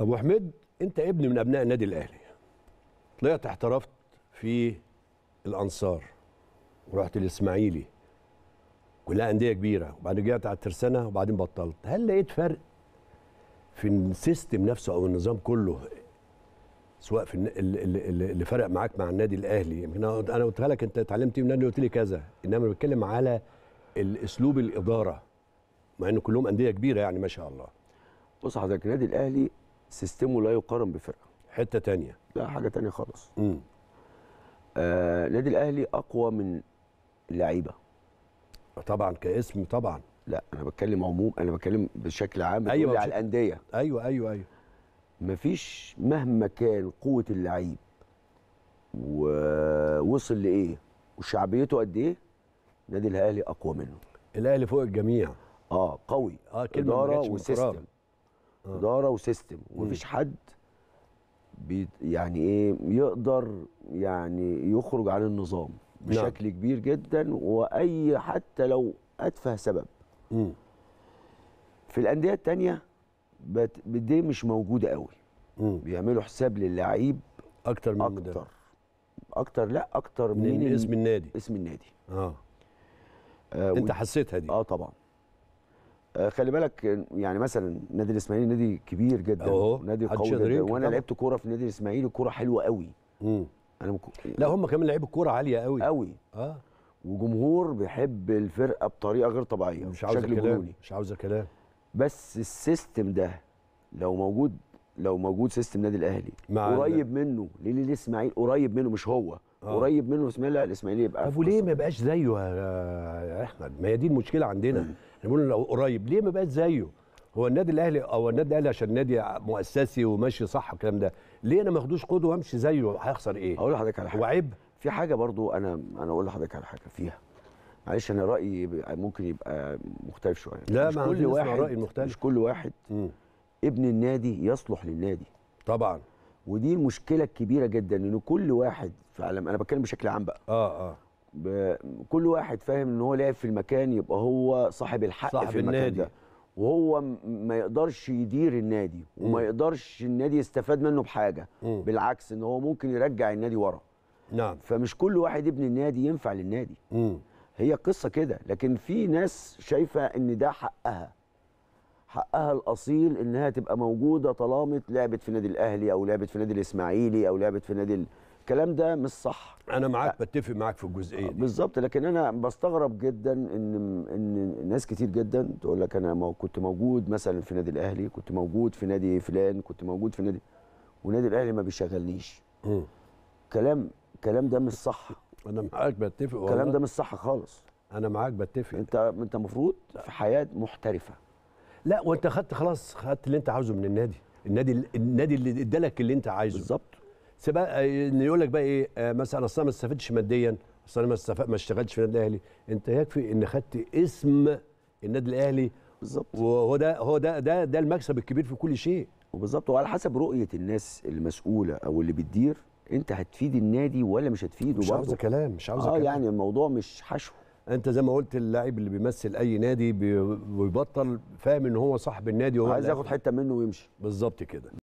ابو حميد انت ابن من ابناء النادي الاهلي طلعت احترفت في الانصار ورحت الاسماعيلي كلها انديه كبيره وبعدين رجعت على الترسانه وبعدين بطلت هل لقيت فرق في السيستم نفسه او النظام كله سواء في اللي فرق معاك مع النادي الاهلي يمكن انا قلت لك انت اتعلمت إيه من النادي قلت لي كذا انما بتكلم على الاسلوب الاداره مع ان كلهم انديه كبيره يعني ما شاء الله بص حضرتك النادي الاهلي سيستمه لا يقارن بفرقه حته تانية لا حاجه تانية خالص امم آه نادي الاهلي اقوى من اللعيبه طبعا كاسم طبعا لا انا بتكلم عموم انا بتكلم بشكل عام أيوة على الانديه ايوه ايوه ايوه مفيش مهما كان قوه اللعيب ووصل لايه وشعبيته قد ايه نادي الاهلي اقوى منه الاهلي فوق الجميع اه قوي اه كلمه اداره وسيستم آه. اداره وسيستم ومفيش حد بي يعني ايه يقدر يعني يخرج عن النظام بشكل نعم. كبير جدا واي حتى لو اتفه سبب مم. في الانديه الثانيه دي مش موجوده قوي مم. بيعملوا حساب للعيب اكتر من اكتر مدرب. اكتر لا اكتر من, من اسم النادي اسم النادي اه, آه انت حسيتها دي اه طبعا آه، خلي بالك يعني مثلا نادي الاسماعيلي نادي كبير جدا أوه. نادي قوي جدا وانا لعبت كوره في نادي الاسماعيلي كوره حلوه قوي مم. انا مكو... لا هم كمان لعيب الكوره عاليه قوي قوي اه وجمهور بيحب الفرقه بطريقه غير طبيعيه مش عاوز كلام مش عاوز كلام بس السيستم ده لو موجود لو موجود سيستم نادي الاهلي قريب منه ليه الاسماعيلي قريب منه مش هو آه. قريب منه اسماعيل لا الاسماعيلي يبقى طب وليه ما بقاش زيه يا احمد ما هي دي المشكله عندنا احنا بنقول لو قريب ليه ما بقاش زيه هو النادي الاهلي او النادي الاهلي عشان نادي مؤسسي وماشي صح الكلام ده ليه انا ما اخدوش قدوه وامشي زيه هيخسر ايه اقول لحضرتك على حاجه وعيب في حاجه برضو انا انا اقول لحضرتك على حاجه فيها معلش انا رايي ممكن يبقى مختلف شويه لا مش كل واحد رايي مختلف مش كل واحد م. ابن النادي يصلح للنادي طبعا ودي المشكله الكبيره جدا ان كل واحد فعلاً انا بتكلم بشكل عام بقى اه اه كل واحد فاهم ان هو لعب في المكان يبقى هو صاحب الحق صاحب في المكان النادي. ده وهو ما يقدرش يدير النادي وما م. يقدرش النادي يستفاد منه بحاجه م. بالعكس ان هو ممكن يرجع النادي ورا نعم فمش كل واحد ابن النادي ينفع للنادي م. هي قصه كده لكن في ناس شايفه ان ده حقها حقها الاصيل انها تبقى موجوده طالما لعبت في نادي الاهلي او لعبت في نادي الاسماعيلي او لعبت في نادي الكلام ده مش صح انا معاك أ... بتفق معاك في الجزئيه دي بالظبط لكن انا بستغرب جدا ان ان ناس كتير جدا تقول لك انا كنت موجود مثلا في نادي الاهلي كنت موجود في نادي فلان كنت موجود في نادي ونادي الاهلي ما بيشغلنيش كلام كلام ده مش صح انا معاك بتفق الكلام ده مش صح خالص انا معاك بتفق انت انت المفروض في حياه محترفه لا وانت خدت خلاص خدت اللي انت عاوزه من النادي النادي النادي اللي ادالك اللي انت عايزه بالظبط ان آه، يقول لك بقى ايه آه، مثلا اصل انا ما استفدتش ماديا اصل انا ما ما اشتغلتش في النادي الاهلي انت يكفي ان خدت اسم النادي الاهلي بالظبط وهو ده هو ده ده ده المكسب الكبير في كل شيء وبالظبط وعلى حسب رؤيه الناس المسؤوله او اللي بتدير انت هتفيد النادي ولا مش هتفيده مش عاوز كلام مش عاوز آه كلام. يعني الموضوع مش حشو انت زي ما قلت اللاعب اللي بيمثل اي نادي بيبطل فاهم ان هو صاحب النادي وهو عايز ياخد حته منه ويمشي بالظبط كده